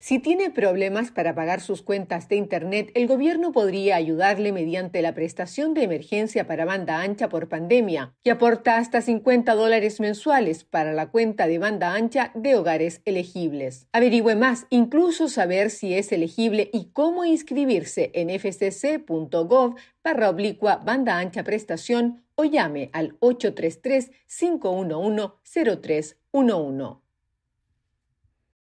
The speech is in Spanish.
Si tiene problemas para pagar sus cuentas de Internet, el gobierno podría ayudarle mediante la prestación de emergencia para banda ancha por pandemia, que aporta hasta 50 dólares mensuales para la cuenta de banda ancha de hogares elegibles. Averigüe más, incluso saber si es elegible y cómo inscribirse en fcc.gov barra oblicua banda ancha prestación o llame al 833 511 0311.